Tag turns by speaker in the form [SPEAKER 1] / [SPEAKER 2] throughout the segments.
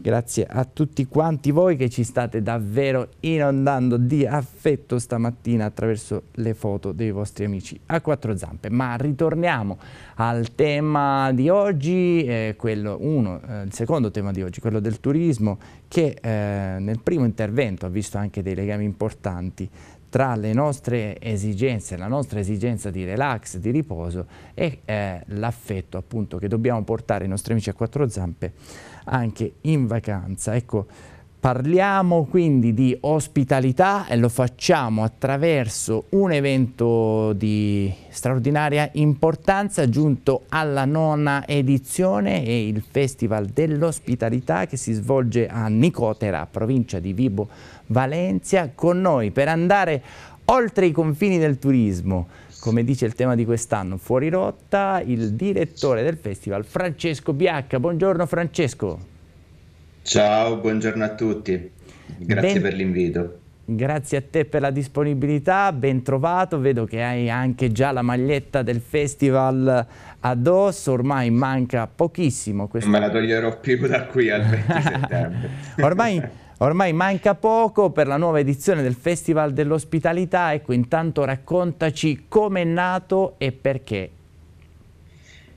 [SPEAKER 1] Grazie a tutti quanti voi che ci state davvero inondando di affetto stamattina attraverso le foto dei vostri amici a quattro zampe. Ma ritorniamo al tema di oggi, eh, quello uno, eh, il secondo tema di oggi, quello del turismo, che eh, nel primo intervento ha visto anche dei legami importanti tra le nostre esigenze, la nostra esigenza di relax, di riposo e eh, l'affetto appunto che dobbiamo portare i nostri amici a quattro zampe anche in vacanza. Ecco, parliamo quindi di ospitalità e lo facciamo attraverso un evento di straordinaria importanza giunto alla nona edizione e il Festival dell'ospitalità che si svolge a Nicotera, provincia di Vibo Valencia con noi per andare oltre i confini del turismo. Come dice il tema di quest'anno, fuori rotta, il direttore del festival Francesco Biacca. Buongiorno Francesco.
[SPEAKER 2] Ciao, buongiorno a tutti. Grazie ben... per l'invito.
[SPEAKER 1] Grazie a te per la disponibilità, ben trovato, vedo che hai anche già la maglietta del festival addosso, ormai manca pochissimo. Quest'anno. Me la toglierò
[SPEAKER 2] più da qui al 20
[SPEAKER 1] settembre. ormai Ormai manca poco per la nuova edizione del Festival dell'Ospitalità, ecco intanto raccontaci come è nato e perché.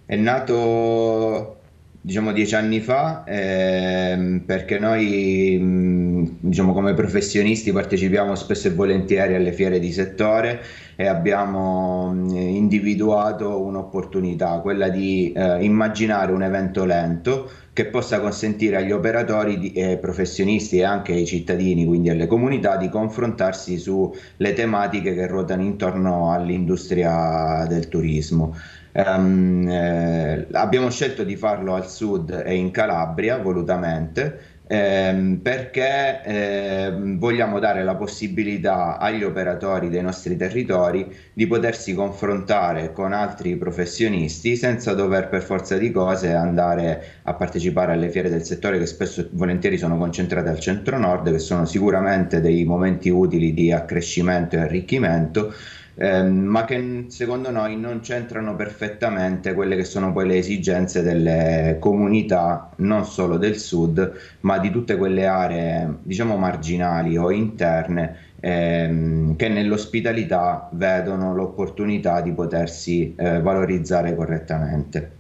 [SPEAKER 2] È nato diciamo dieci anni fa ehm, perché noi mm, diciamo come professionisti partecipiamo spesso e volentieri alle fiere di settore e abbiamo individuato un'opportunità, quella di eh, immaginare un evento lento che possa consentire agli operatori di, eh, professionisti e anche ai cittadini, quindi alle comunità, di confrontarsi sulle tematiche che ruotano intorno all'industria del turismo. Um, eh, abbiamo scelto di farlo al sud e in Calabria volutamente ehm, perché ehm, vogliamo dare la possibilità agli operatori dei nostri territori di potersi confrontare con altri professionisti senza dover per forza di cose andare a partecipare alle fiere del settore che spesso e volentieri sono concentrate al centro nord che sono sicuramente dei momenti utili di accrescimento e arricchimento eh, ma che secondo noi non c'entrano perfettamente quelle che sono poi le esigenze delle comunità, non solo del sud, ma di tutte quelle aree, diciamo, marginali o interne Ehm, che nell'ospitalità vedono l'opportunità di potersi eh, valorizzare correttamente.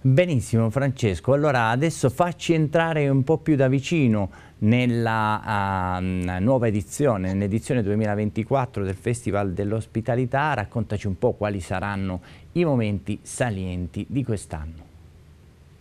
[SPEAKER 1] Benissimo Francesco, allora adesso facci entrare un po' più da vicino nella um, nuova edizione, nell'edizione 2024 del Festival dell'Ospitalità. Raccontaci un po' quali saranno i momenti salienti di quest'anno.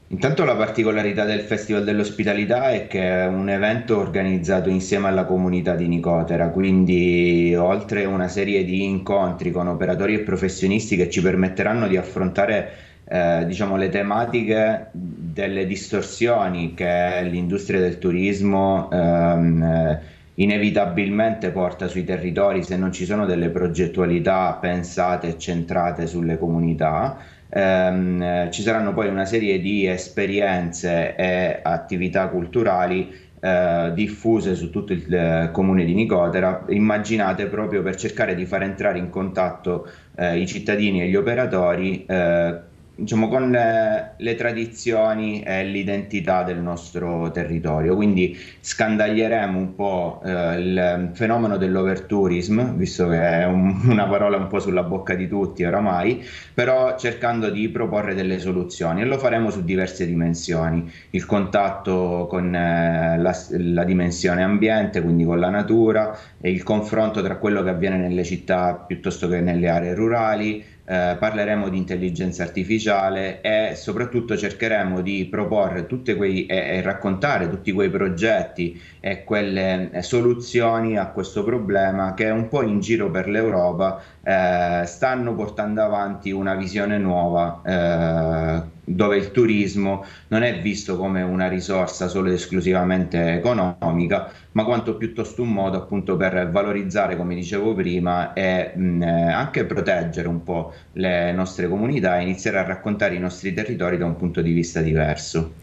[SPEAKER 2] Intanto la particolarità del Festival dell'Ospitalità è che è un evento organizzato insieme alla comunità di Nicotera, quindi oltre a una serie di incontri con operatori e professionisti che ci permetteranno di affrontare eh, diciamo, le tematiche delle distorsioni che l'industria del turismo ehm, eh, inevitabilmente porta sui territori se non ci sono delle progettualità pensate e centrate sulle comunità. Ehm, eh, ci saranno poi una serie di esperienze e attività culturali eh, diffuse su tutto il eh, comune di Nicotera, immaginate proprio per cercare di far entrare in contatto eh, i cittadini e gli operatori eh, diciamo, con eh, le tradizioni e l'identità del nostro territorio. Quindi scandaglieremo un po' eh, il fenomeno dell'overtourism, visto che è un, una parola un po' sulla bocca di tutti oramai, però cercando di proporre delle soluzioni e lo faremo su diverse dimensioni. Il contatto con eh, la, la, dimensione ambiente, quindi con la natura, il confronto tra quello che avviene nelle città piuttosto che nelle aree rurali, eh, parleremo di intelligenza artificiale e soprattutto cercheremo di proporre quei, e, e, raccontare tutti quei progetti e quelle eh, soluzioni a questo problema che un po' in giro per l'Europa eh, stanno portando avanti una visione nuova eh, dove il turismo non è visto come una risorsa solo ed esclusivamente economica, ma quanto piuttosto un modo appunto per valorizzare, come dicevo prima, e mh, mm, anche proteggere un po' le nostre comunità e iniziare a raccontare i nostri territori da un punto di vista diverso.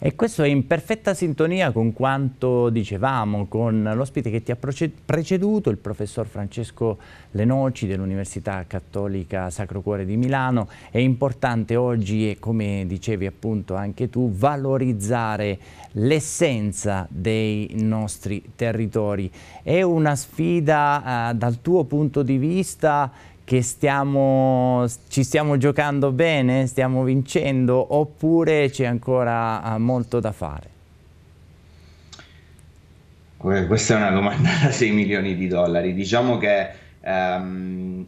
[SPEAKER 1] E questo è in perfetta sintonia con quanto dicevamo, con l'ospite che ti ha preceduto, il professor Francesco Lenoci dell'Università Cattolica Sacro Cuore di Milano. È importante oggi, e come dicevi appunto anche tu, valorizzare l'essenza dei nostri territori. È una sfida eh, dal tuo punto di vista che stiamo, ci stiamo giocando bene, stiamo vincendo oppure c'è ancora ah, molto da fare?
[SPEAKER 2] Questa è una domanda da 6 milioni di dollari. Diciamo che ehm,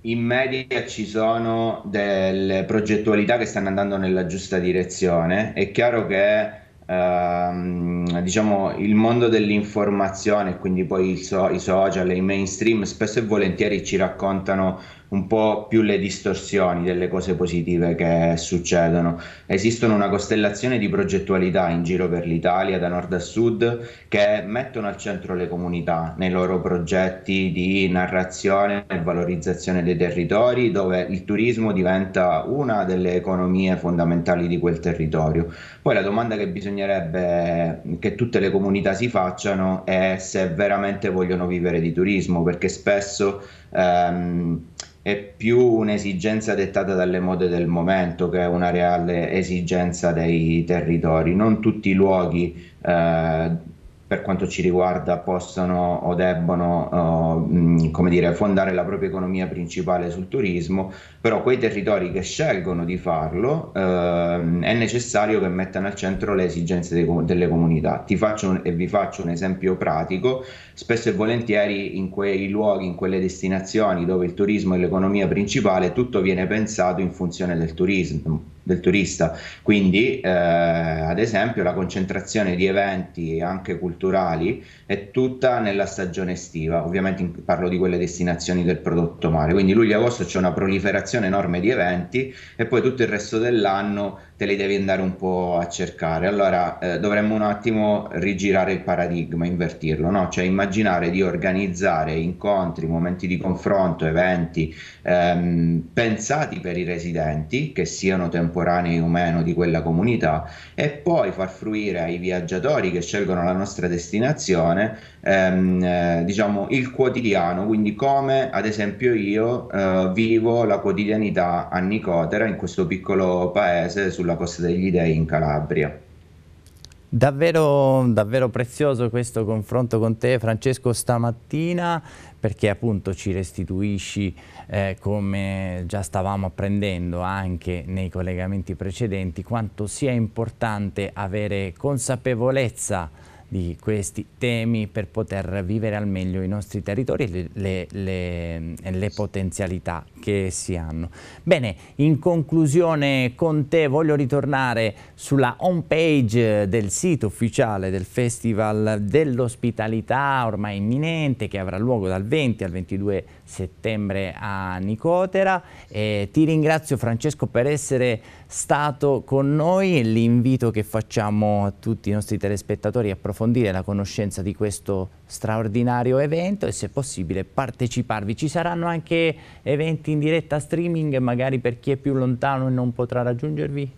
[SPEAKER 2] in media ci sono delle progettualità che stanno andando nella giusta direzione. È chiaro che ehm, diciamo, il mondo dell'informazione, quindi poi so, i social, i mainstream, spesso e volentieri ci raccontano un po' più le distorsioni delle cose positive che succedono. Esistono una costellazione di progettualità in giro per l'Italia, da nord a sud, che mettono al centro le comunità nei loro progetti di narrazione e valorizzazione dei territori, dove il turismo diventa una delle economie fondamentali di quel territorio. Poi la domanda che bisognerebbe che tutte le comunità si facciano e se veramente vogliono vivere di turismo, perché spesso ehm, è più un'esigenza dettata dalle mode del momento che una reale esigenza dei territori. Non tutti i luoghi eh, per quanto ci riguarda possano o debbano uh, mm, come dire, fondare la propria economia principale sul turismo, però quei territori che scelgono di farlo uh, è necessario che mettano al centro le esigenze de- delle comunità. Ti faccio un, e vi faccio un esempio pratico, spesso e volentieri in quei luoghi, in quelle destinazioni dove il turismo è l'economia principale, tutto viene pensato in funzione del turismo del turista. Quindi, eh, ad esempio, la concentrazione di eventi anche culturali è tutta nella stagione estiva. Ovviamente in, parlo di quelle destinazioni del prodotto mare. Quindi luglio-agosto c'è una proliferazione enorme di eventi e poi tutto il resto dell'anno te li devi andare un po' a cercare. Allora eh, dovremmo un attimo rigirare il paradigma, invertirlo, no? Cioè immaginare di organizzare incontri, momenti di confronto, eventi ehm, pensati per i residenti che siano temporanei o meno di quella comunità e poi far fruire ai viaggiatori che scelgono la nostra destinazione ehm, eh, diciamo il quotidiano, quindi come ad esempio io eh, vivo la quotidianità a Nicotera in questo piccolo paese sulla costa degli Dei in Calabria.
[SPEAKER 1] Davvero, davvero, prezioso questo confronto con te Francesco stamattina perché appunto ci restituisci eh, come già stavamo apprendendo anche nei collegamenti precedenti quanto sia importante avere consapevolezza di questi temi per poter vivere al meglio i nostri territori e le, le, le, le, potenzialità che si hanno. Bene, in conclusione con te voglio ritornare sulla home page del sito ufficiale del Festival dell'ospitalità ormai imminente che avrà luogo dal 20 al 22 settembre a Nicotera. E ti ringrazio Francesco per essere stato con noi e l'invito che facciamo a tutti i nostri telespettatori a approfondire approfondire la conoscenza di questo straordinario evento e se possibile parteciparvi. Ci saranno anche eventi in diretta streaming magari per chi è più lontano e non potrà raggiungervi?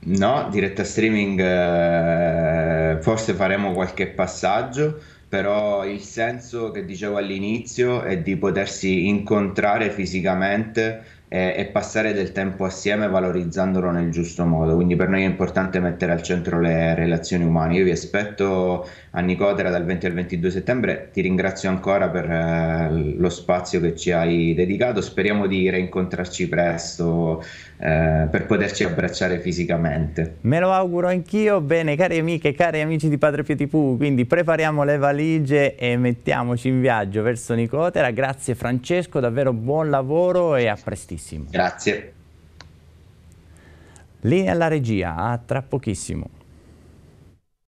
[SPEAKER 2] No, diretta streaming eh, forse faremo qualche passaggio, però il senso che dicevo all'inizio è di potersi incontrare fisicamente e, e passare del tempo assieme valorizzandolo nel giusto modo. Quindi per noi è importante mettere al centro le relazioni umane. Io vi aspetto a Nicotera dal 20 al 22 settembre, ti ringrazio ancora per eh, lo spazio che ci hai dedicato, speriamo di reincontrarci presto eh, per poterci abbracciare fisicamente.
[SPEAKER 1] Me lo auguro anch'io, bene cari amiche, cari amici di Padre Pio TV, quindi prepariamo le valigie e mettiamoci in viaggio verso Nicotera, grazie Francesco, davvero buon lavoro e a prestissimo prestissimo. Grazie. Lì alla regia, a ah, tra pochissimo.